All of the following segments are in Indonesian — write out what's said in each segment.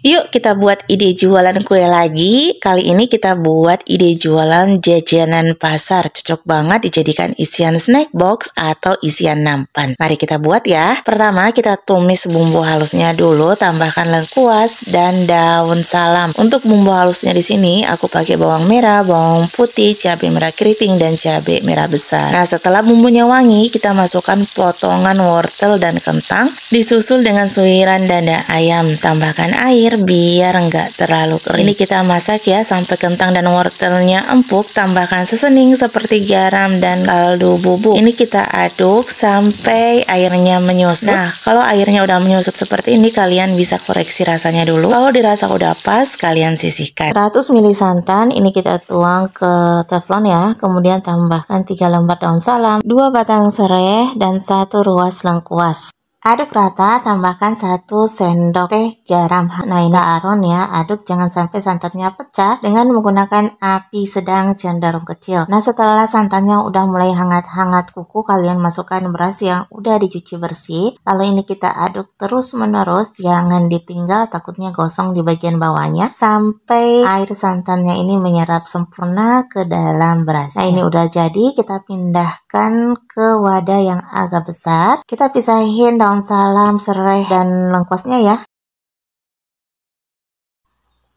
Yuk kita buat ide jualan kue lagi. Kali ini kita buat ide jualan jajanan pasar. Cocok banget dijadikan isian snack box atau isian nampan. Mari kita buat ya. Pertama kita tumis bumbu halusnya dulu. Tambahkan lengkuas dan daun salam. Untuk bumbu halusnya di sini aku pakai bawang merah, bawang putih, cabai merah keriting, dan cabai merah besar. Nah setelah bumbunya wangi kita masukkan potongan wortel dan kentang. Disusul dengan suiran dada ayam. Tambahkan air air biar nggak terlalu kering. Ini kita masak ya sampai kentang dan wortelnya empuk. Tambahkan sesening seperti garam dan kaldu bubuk. Ini kita aduk sampai airnya menyusut. Nah, kalau airnya udah menyusut seperti ini, kalian bisa koreksi rasanya dulu. Kalau dirasa udah pas, kalian sisihkan. 100 ml santan ini kita tuang ke teflon ya. Kemudian tambahkan 3 lembar daun salam, 2 batang serai, dan 1 ruas lengkuas. Aduk rata, tambahkan 1 sendok teh garam Nah, ini Aron ya. Aduk jangan sampai santannya pecah dengan menggunakan api sedang cenderung kecil. Nah setelah santannya udah mulai hangat-hangat kuku, kalian masukkan beras yang udah dicuci bersih. Lalu ini kita aduk terus menerus, jangan ditinggal takutnya gosong di bagian bawahnya. Sampai air santannya ini menyerap sempurna ke dalam beras. Nah ini udah jadi, kita pindahkan ke wadah yang agak besar. Kita pisahin daun salam, serai, dan lengkuasnya ya.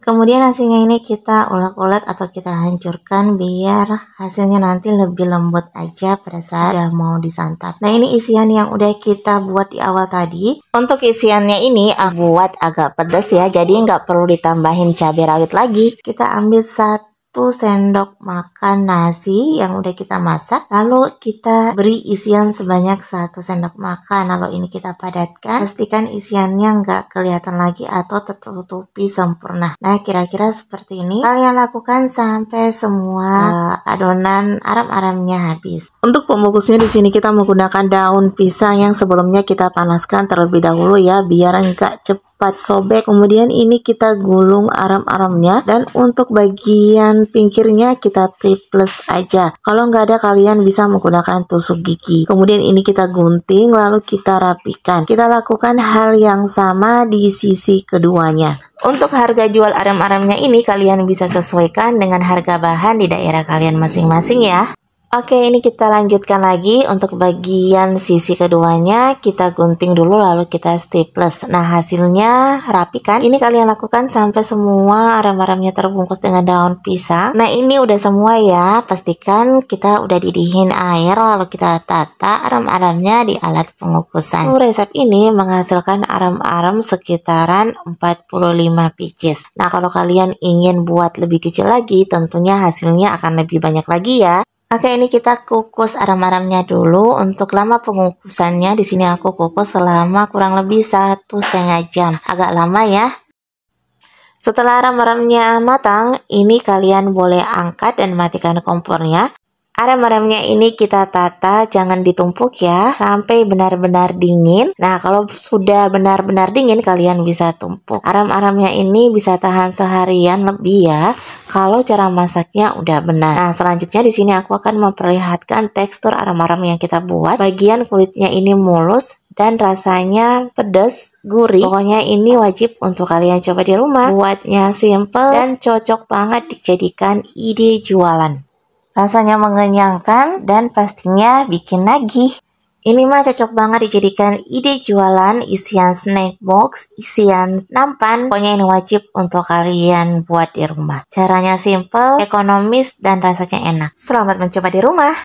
Kemudian nasinya ini kita ulek-ulek atau kita hancurkan biar hasilnya nanti lebih lembut aja pada saat udah mau disantap. Nah ini isian yang udah kita buat di awal tadi. Untuk isiannya ini aku ah, buat agak pedas ya, jadi nggak perlu ditambahin cabai rawit lagi. Kita ambil satu satu sendok makan nasi yang udah kita masak lalu kita beri isian sebanyak satu sendok makan lalu ini kita padatkan pastikan isiannya nggak kelihatan lagi atau tertutupi sempurna nah kira-kira seperti ini kalian lakukan sampai semua uh, adonan aram-aramnya habis untuk pembungkusnya di sini kita menggunakan daun pisang yang sebelumnya kita panaskan terlebih dahulu ya biar enggak cepat 4 sobek kemudian ini kita gulung aram aremnya dan untuk bagian pinggirnya kita triples aja kalau nggak ada kalian bisa menggunakan tusuk gigi kemudian ini kita gunting lalu kita rapikan kita lakukan hal yang sama di sisi keduanya untuk harga jual aram aremnya ini kalian bisa sesuaikan dengan harga bahan di daerah kalian masing-masing ya. Oke, ini kita lanjutkan lagi untuk bagian sisi keduanya. Kita gunting dulu lalu kita staples. Nah, hasilnya rapi kan? Ini kalian lakukan sampai semua aram-aramnya terbungkus dengan daun pisang. Nah, ini udah semua ya. Pastikan kita udah didihin air lalu kita tata aram-aramnya di alat pengukusan. Resep ini menghasilkan aram-aram sekitaran 45 pieces. Nah, kalau kalian ingin buat lebih kecil lagi, tentunya hasilnya akan lebih banyak lagi ya. Oke, ini kita kukus aram aramnya dulu. Untuk lama pengukusannya, di sini aku kukus selama kurang lebih satu setengah jam. Agak lama ya. Setelah aram aramnya matang, ini kalian boleh angkat dan matikan kompornya. Arem-aremnya ini kita tata, jangan ditumpuk ya, sampai benar-benar dingin. Nah, kalau sudah benar-benar dingin, kalian bisa tumpuk. Arem-aremnya ini bisa tahan seharian lebih ya, kalau cara masaknya udah benar. Nah, selanjutnya di sini aku akan memperlihatkan tekstur arem-arem yang kita buat. Bagian kulitnya ini mulus, dan rasanya pedas, gurih. Pokoknya ini wajib untuk kalian coba di rumah. Buatnya simple dan cocok banget dijadikan ide jualan. Rasanya mengenyangkan dan pastinya bikin nagih. Ini mah cocok banget dijadikan ide jualan isian snack box, isian nampan, pokoknya ini wajib untuk kalian buat di rumah. Caranya simple, ekonomis, dan rasanya enak. Selamat mencoba di rumah!